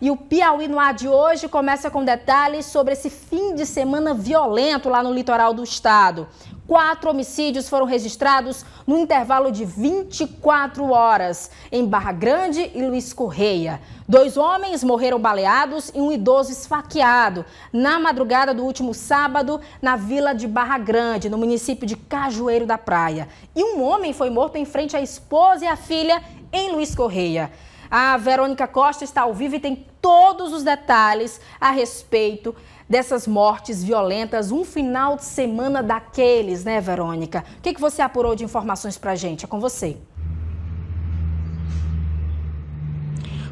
E o Piauí no ar de hoje começa com detalhes sobre esse fim de semana violento lá no litoral do estado. Quatro homicídios foram registrados no intervalo de 24 horas em Barra Grande e Luiz Correia. Dois homens morreram baleados e um idoso esfaqueado na madrugada do último sábado na vila de Barra Grande, no município de Cajueiro da Praia. E um homem foi morto em frente à esposa e à filha em Luiz Correia. A Verônica Costa está ao vivo e tem todos os detalhes a respeito dessas mortes violentas. Um final de semana daqueles, né, Verônica? O que, que você apurou de informações para gente? É com você.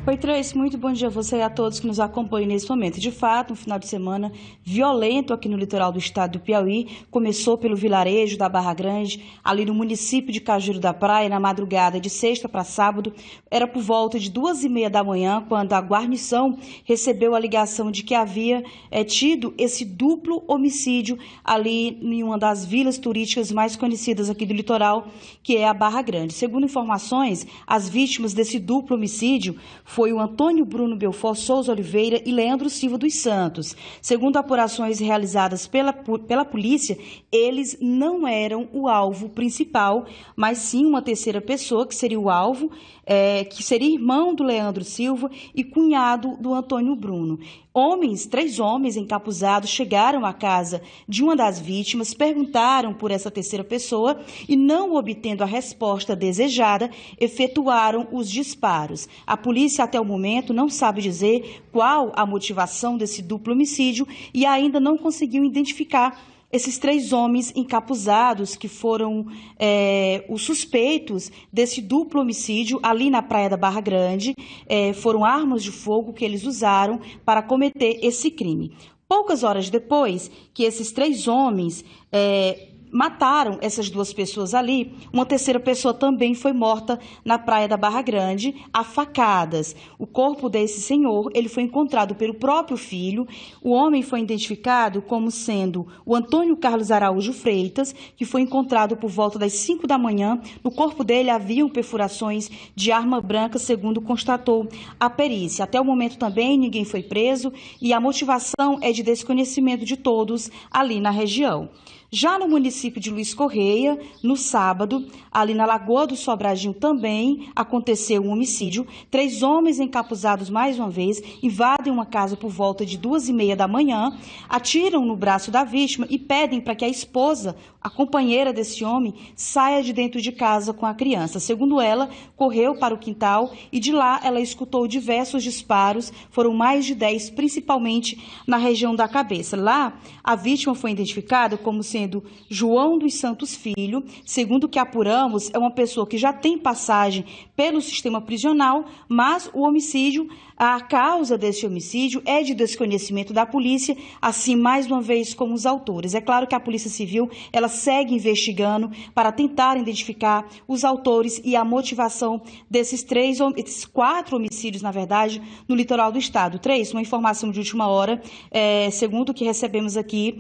Oi, três, muito bom dia a você e a todos que nos acompanham nesse momento. De fato, um final de semana violento aqui no litoral do estado do Piauí. Começou pelo vilarejo da Barra Grande, ali no município de Cajuru da Praia, na madrugada de sexta para sábado. Era por volta de duas e meia da manhã, quando a guarnição recebeu a ligação de que havia é, tido esse duplo homicídio ali em uma das vilas turísticas mais conhecidas aqui do litoral, que é a Barra Grande. Segundo informações, as vítimas desse duplo homicídio foi o Antônio Bruno Belfort Souza Oliveira e Leandro Silva dos Santos. Segundo apurações realizadas pela, pela polícia, eles não eram o alvo principal, mas sim uma terceira pessoa que seria o alvo, é, que seria irmão do Leandro Silva e cunhado do Antônio Bruno. Homens, três homens encapuzados, chegaram à casa de uma das vítimas, perguntaram por essa terceira pessoa e, não obtendo a resposta desejada, efetuaram os disparos. A polícia polícia até o momento não sabe dizer qual a motivação desse duplo homicídio e ainda não conseguiu identificar esses três homens encapuzados que foram é, os suspeitos desse duplo homicídio ali na Praia da Barra Grande. É, foram armas de fogo que eles usaram para cometer esse crime. Poucas horas depois que esses três homens é, mataram essas duas pessoas ali. Uma terceira pessoa também foi morta na praia da Barra Grande, a facadas. O corpo desse senhor, ele foi encontrado pelo próprio filho. O homem foi identificado como sendo o Antônio Carlos Araújo Freitas, que foi encontrado por volta das 5 da manhã. No corpo dele haviam perfurações de arma branca, segundo constatou a perícia. Até o momento também ninguém foi preso e a motivação é de desconhecimento de todos ali na região. Já no município de Luiz Correia, no sábado, ali na Lagoa do Sobradinho também aconteceu um homicídio. Três homens encapuzados mais uma vez invadem uma casa por volta de duas e meia da manhã, atiram no braço da vítima e pedem para que a esposa, a companheira desse homem, saia de dentro de casa com a criança. Segundo ela, correu para o quintal e de lá ela escutou diversos disparos, foram mais de dez, principalmente na região da cabeça. Lá, a vítima foi identificada como sendo sendo João dos Santos Filho, segundo o que apuramos, é uma pessoa que já tem passagem pelo sistema prisional, mas o homicídio, a causa desse homicídio é de desconhecimento da polícia, assim mais uma vez como os autores. É claro que a Polícia Civil, ela segue investigando para tentar identificar os autores e a motivação desses três, esses quatro homicídios, na verdade, no litoral do estado. Três, uma informação de última hora, é, segundo o que recebemos aqui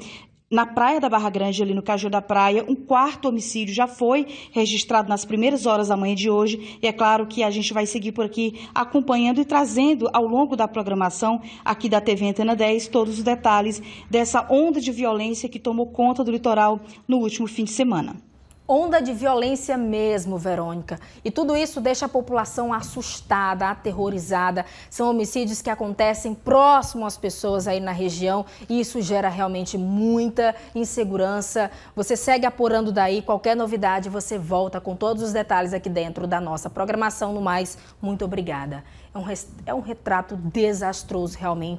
na praia da Barra Grande, ali no Caju da Praia, um quarto homicídio já foi registrado nas primeiras horas da manhã de hoje. E é claro que a gente vai seguir por aqui acompanhando e trazendo ao longo da programação aqui da TV Antena 10 todos os detalhes dessa onda de violência que tomou conta do litoral no último fim de semana. Onda de violência mesmo, Verônica. E tudo isso deixa a população assustada, aterrorizada. São homicídios que acontecem próximo às pessoas aí na região e isso gera realmente muita insegurança. Você segue apurando daí. Qualquer novidade, você volta com todos os detalhes aqui dentro da nossa programação. No mais, muito obrigada. É um, é um retrato desastroso, realmente.